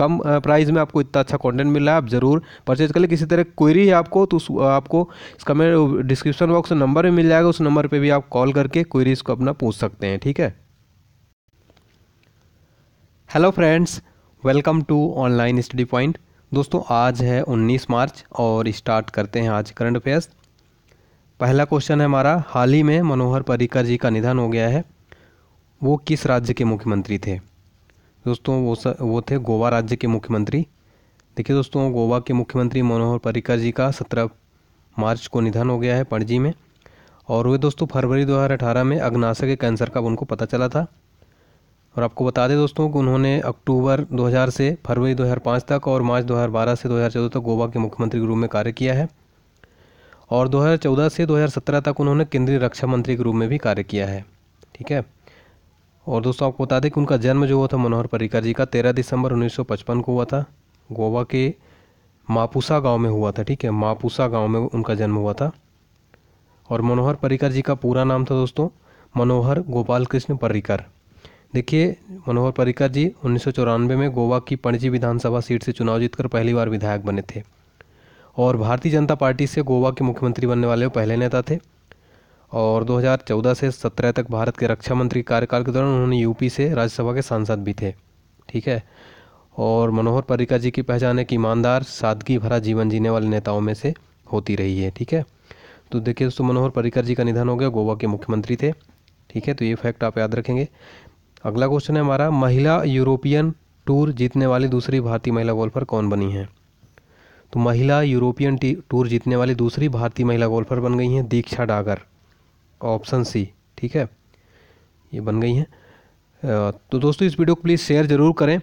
कम price में आपको इतना अच्छा कंटेंट मिल रहा है आप ज़रूर परचेज कर ले किसी तरह क्वेरी है आपको तो आपको इसका मेरे डिस्क्रिप्शन बॉक्स नंबर भी मिल जाएगा उस नंबर पर भी आप कॉल करके क्वेरीज़ को अपना पूछ सकते हैं ठीक है hello friends welcome to online study point दोस्तों आज है 19 मार्च और स्टार्ट करते हैं आज करंट अफेयर्स पहला क्वेश्चन है हमारा हाल ही में मनोहर पर्रिकर जी का निधन हो गया है वो किस राज्य के मुख्यमंत्री थे दोस्तों वो स वो थे गोवा राज्य के मुख्यमंत्री देखिए दोस्तों गोवा के मुख्यमंत्री मनोहर पर्रिकर जी का सत्रह मार्च को निधन हो गया है पणजी में और वे दोस्तों फरवरी 2018 में अग्नाशय के कैंसर का उनको पता चला था और आपको बता दें दोस्तों कि उन्होंने अक्टूबर 2000 से फरवरी 2005 तक और मार्च 2012 से 2014 तक गोवा के मुख्यमंत्री के रूप में कार्य किया है और 2014 से 2017 तक उन्होंने केंद्रीय रक्षा मंत्री के रूप में भी कार्य किया है ठीक है और दोस्तों आपको बता दें कि उनका जन्म जो हुआ था मनोहर पर्रिकर जी का तेरह दिसंबर पचपन को हुआ था गोवा के मापूसा गांव में हुआ था ठीक है मापूसा गांव में उनका जन्म हुआ था और मनोहर पर्रिकर जी का पूरा नाम था दोस्तों मनोहर गोपाल कृष्ण पर्रिकर देखिए मनोहर पर्रिकर जी उन्नीस में गोवा की पणजी विधानसभा सीट से चुनाव जीतकर पहली बार विधायक बने थे और भारतीय जनता पार्टी से गोवा के मुख्यमंत्री बनने वाले पहले नेता थे और 2014 से 17 तक भारत के रक्षा मंत्री कार्यकाल के दौरान उन्होंने यूपी से राज्यसभा के सांसद भी थे ठीक है और मनोहर पर्रिकर जी की पहचान है कि ईमानदार सादगी भरा जीवन जीने वाले नेताओं में से होती रही है ठीक है तो देखिए दोस्तों मनोहर पर्रिकर जी का निधन हो गया गोवा के मुख्यमंत्री थे ठीक है तो ये फैक्ट आप याद रखेंगे अगला क्वेश्चन है हमारा महिला यूरोपियन टूर जीतने वाली दूसरी भारतीय महिला गोल्फर कौन बनी है तो महिला यूरोपियन टूर जीतने वाली दूसरी भारतीय महिला गोल्फर बन गई हैं दीक्षा डागर ऑप्शन सी ठीक है ये बन गई हैं तो दोस्तों इस वीडियो को प्लीज़ शेयर ज़रूर करें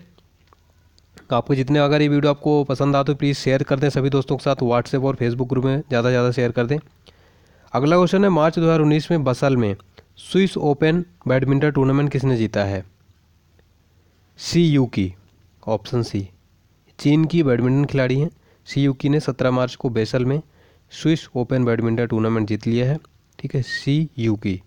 आपको जितने अगर ये वीडियो आपको पसंद आ तो प्लीज़ शेयर कर दें सभी दोस्तों के साथ व्हाट्सएप और फेसबुक ग्रुप में ज़्यादा से ज़्यादा शेयर कर दें अगला क्वेश्चन है मार्च 2019 में बसल में स्विस ओपन बैडमिंटन टूर्नामेंट किसने जीता है सी यू की ऑप्शन सी चीन की बैडमिंटन खिलाड़ी हैं सी यू की ने सत्रह मार्च को बेसल में स्विस ओपन बैडमिंटन टूर्नामेंट जीत लिया है ठीक है सी यू की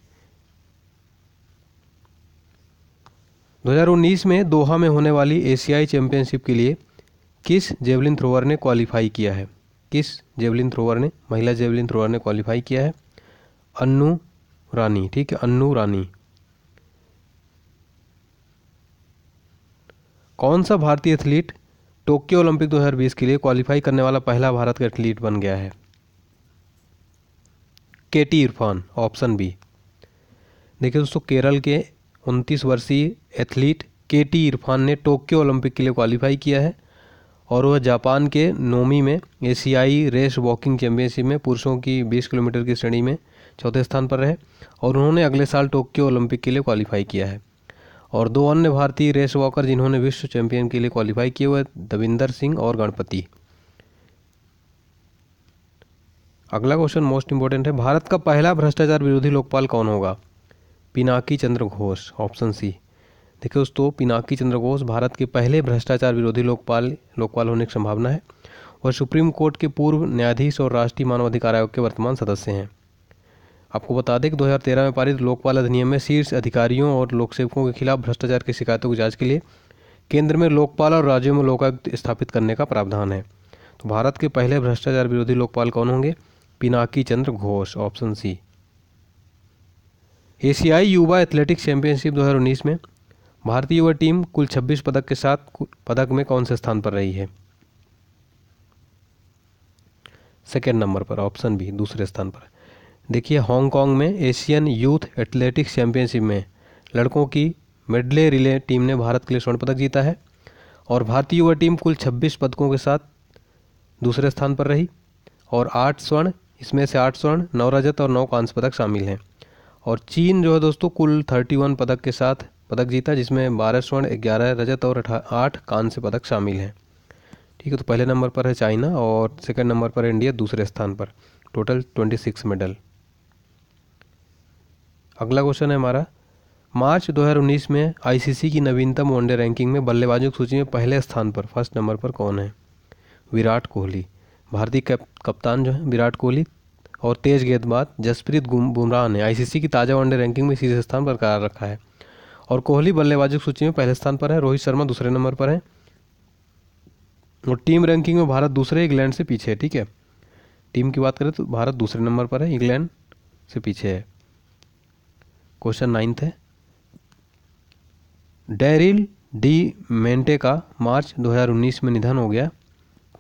2019 में दोहा में होने वाली एशियाई चैंपियनशिप के लिए किस जेवलिन थ्रोवर ने क्वालिफाई किया है किस जेवलिन थ्रोवर ने महिला जेवलिन थ्रोवर ने क्वालिफाई किया है अन्नु रानी ठीक है अन्नु रानी कौन सा भारतीय एथलीट टोक्यो ओलंपिक 2020 के लिए क्वालिफाई करने वाला पहला भारत का एथलीट बन गया है के टी इरफान ऑप्शन बी देखिए दोस्तों केरल के उनतीस वर्षीय एथलीट के टी इरफान ने टोक्यो ओलंपिक के लिए क्वालिफाई किया है और वह जापान के नोमी में एशियाई रेस वॉकिंग चैंपियनशिप में पुरुषों की 20 किलोमीटर की श्रेणी में चौथे स्थान पर रहे और उन्होंने अगले साल टोक्यो ओलंपिक के लिए क्वालिफाई किया है और दो अन्य भारतीय रेस वॉकर जिन्होंने विश्व चैंपियन के लिए क्वालिफाई किए हुए दविंदर सिंह और गणपति अगला क्वेश्चन मोस्ट इंपॉर्टेंट है भारत का पहला भ्रष्टाचार विरोधी लोकपाल कौन होगा पिनाकी चंद्र घोष ऑप्शन सी देखिए दोस्तों पिनाकी चंद्र घोष भारत के पहले भ्रष्टाचार विरोधी लोकपाल लोकपाल होने की संभावना है और सुप्रीम कोर्ट के पूर्व न्यायाधीश और राष्ट्रीय मानवाधिकार आयोग के वर्तमान सदस्य हैं आपको बता दें कि 2013 में पारित लोकपाल अधिनियम में शीर्ष अधिकारियों और लोकसेवकों के खिलाफ भ्रष्टाचार की शिकायतों की जांच के लिए केंद्र में लोकपाल और राज्यों में लोकायुक्त स्थापित करने का प्रावधान है तो भारत के पहले भ्रष्टाचार विरोधी लोकपाल कौन होंगे पिनाकी चंद्र घोष ऑप्शन सी एशियाई युवा एथलेटिक्स चैंपियनशिप 2019 में भारतीय युवा टीम कुल 26 पदक के साथ पदक में कौन से स्थान पर रही है सेकेंड नंबर पर ऑप्शन बी दूसरे स्थान पर देखिए हांगकांग में एशियन यूथ एथलेटिक्स चैंपियनशिप में लड़कों की मेडले रिले टीम ने भारत के लिए स्वर्ण पदक जीता है और भारतीय युवा टीम कुल 26 पदकों के साथ दूसरे स्थान पर रही और आठ स्वर्ण इसमें से आठ स्वर्ण नौ रजत और नौ कांस्य पदक शामिल हैं और चीन जो है दोस्तों कुल थर्टी वन पदक के साथ पदक जीता जिसमें बारह स्वर्ण ग्यारह रजत और आठ कांस्य पदक शामिल हैं ठीक है तो पहले नंबर पर है चाइना और सेकंड नंबर पर इंडिया दूसरे स्थान पर टोटल ट्वेंटी सिक्स मेडल अगला क्वेश्चन है हमारा मार्च 2019 में आईसीसी की नवीनतम वनडे रैंकिंग में बल्लेबाजों की सूची में पहले स्थान पर फर्स्ट नंबर पर कौन है विराट कोहली भारतीय कप्तान जो है विराट कोहली और तेज गेंदबाज जसप्रीत बुमराह ने आईसीसी की ताज़ा वनडे रैंकिंग में शीर्ष स्थान पर करार रखा है और कोहली बल्लेबाजी की सूची में पहले स्थान पर है रोहित शर्मा दूसरे नंबर पर है और टीम रैंकिंग में भारत दूसरे इंग्लैंड से पीछे है ठीक है टीम की बात करें तो भारत दूसरे नंबर पर है इंग्लैंड से पीछे है क्वेश्चन नाइन्थ है डेरिल डी मेंटे का मार्च 2019 में निधन हो गया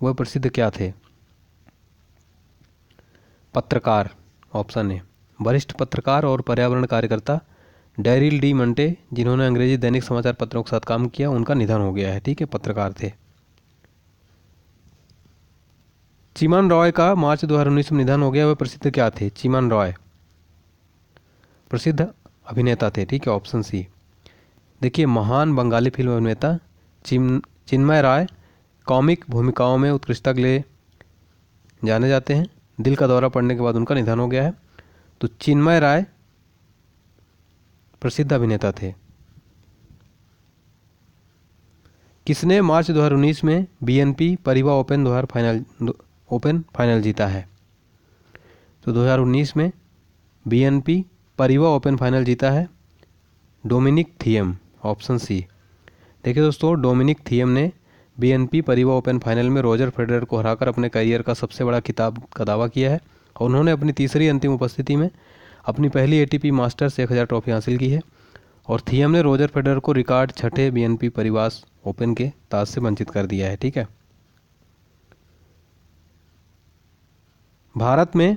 वह प्रसिद्ध क्या थे पत्रकार ऑप्शन ए वरिष्ठ पत्रकार और पर्यावरण कार्यकर्ता डैरिल डी मंटे जिन्होंने अंग्रेजी दैनिक समाचार पत्रों के साथ काम किया उनका निधन हो गया है ठीक है पत्रकार थे चिमन रॉय का मार्च 2019 में निधन हो गया वह प्रसिद्ध क्या थे चिमन रॉय प्रसिद्ध अभिनेता थे ठीक है ऑप्शन सी देखिए महान बंगाली फिल्म अभिनेता चिम चिन्मय राय कॉमिक भूमिकाओं में उत्कृष्टता के लिए जाने जाते हैं दिल का दौरा पड़ने के बाद उनका निधन हो गया है तो चिन्मय राय प्रसिद्ध अभिनेता थे किसने मार्च 2019 में बीएनपी परिवा ओपन दो फाइनल ओपन फाइनल जीता है तो 2019 में बीएनपी परिवा ओपन फाइनल जीता है डोमिनिक थियम ऑप्शन सी देखिए दोस्तों डोमिनिक थियम ने बीएनपी परिवा ओपन फाइनल में रोजर फेडरर को हराकर अपने करियर का सबसे बड़ा खिताब का दावा किया है और उन्होंने अपनी तीसरी अंतिम उपस्थिति में अपनी पहली एटीपी मास्टर्स एक हज़ार ट्रॉफी हासिल की है और थीएम ने रोजर फेडरर को रिकॉर्ड छठे बीएनपी परिवास ओपन के ताज से वंचित कर दिया है ठीक है भारत में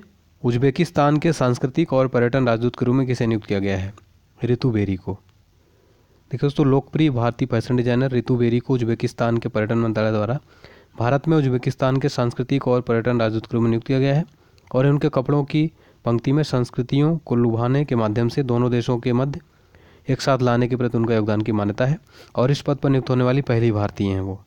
उज्बेकिस्तान के सांस्कृतिक और पर्यटन राजदूत के रूप में किसे नियुक्त किया गया है ऋतु बेरी को देखिए दोस्तों लोकप्रिय भारतीय फैशन डिजाइनर रितु बेरी को उज्बेकिस्तान के पर्यटन मंत्रालय द्वारा भारत में उज्बेकिस्तान के सांस्कृतिक और पर्यटन राजदूत के रूप में नियुक्त किया गया है और उनके कपड़ों की पंक्ति में संस्कृतियों को लुभाने के माध्यम से दोनों देशों के मध्य एक साथ लाने के प्रति उनका योगदान की मान्यता है और इस पद पर नियुक्त होने वाली पहली भारतीय हैं वो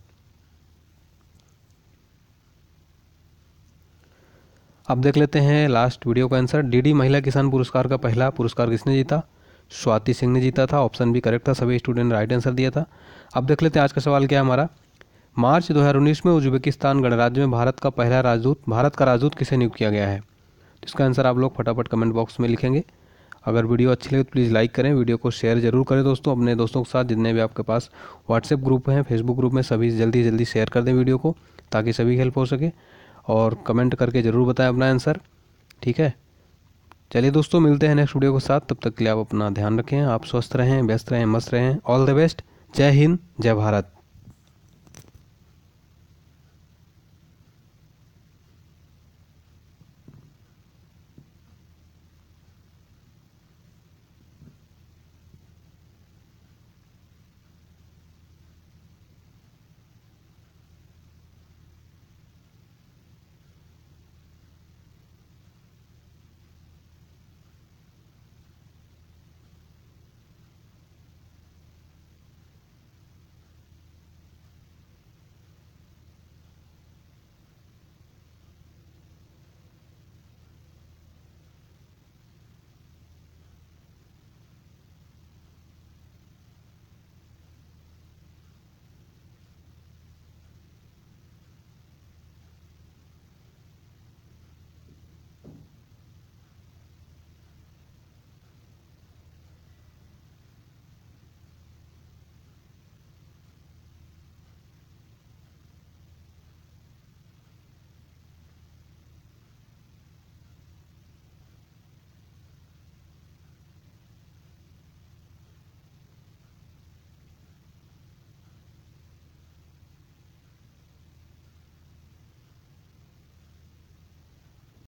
अब देख लेते हैं लास्ट वीडियो का आंसर डीडी महिला किसान पुरस्कार का पहला पुरस्कार किसने जीता स्वाति सिंह ने जीता था ऑप्शन भी करेक्ट था सभी स्टूडेंट राइट आंसर दिया था अब देख लेते हैं आज का सवाल क्या है हमारा मार्च 2019 में उज्बेकिस्तान गणराज्य में भारत का पहला राजदूत भारत का राजदूत किसे नियुक्त किया गया है तो इसका आंसर आप लोग फटाफट कमेंट बॉक्स में लिखेंगे अगर वीडियो अच्छी लगे तो प्लीज़ लाइक करें वीडियो को शेयर जरूर करें दोस्तों अपने दोस्तों के साथ जितने भी आपके पास व्हाट्सएप ग्रुप हैं फेसबुक ग्रुप में सभी जल्दी जल्दी शेयर कर दें वीडियो को ताकि सभी हेल्प हो सके और कमेंट करके ज़रूर बताएं अपना आंसर ठीक है चलिए दोस्तों मिलते हैं नेक्स्ट वीडियो के साथ तब तक के लिए आप अपना ध्यान रखें आप स्वस्थ रहें व्यस्त रहें मस्त रहें ऑल द बेस्ट जय हिंद जय भारत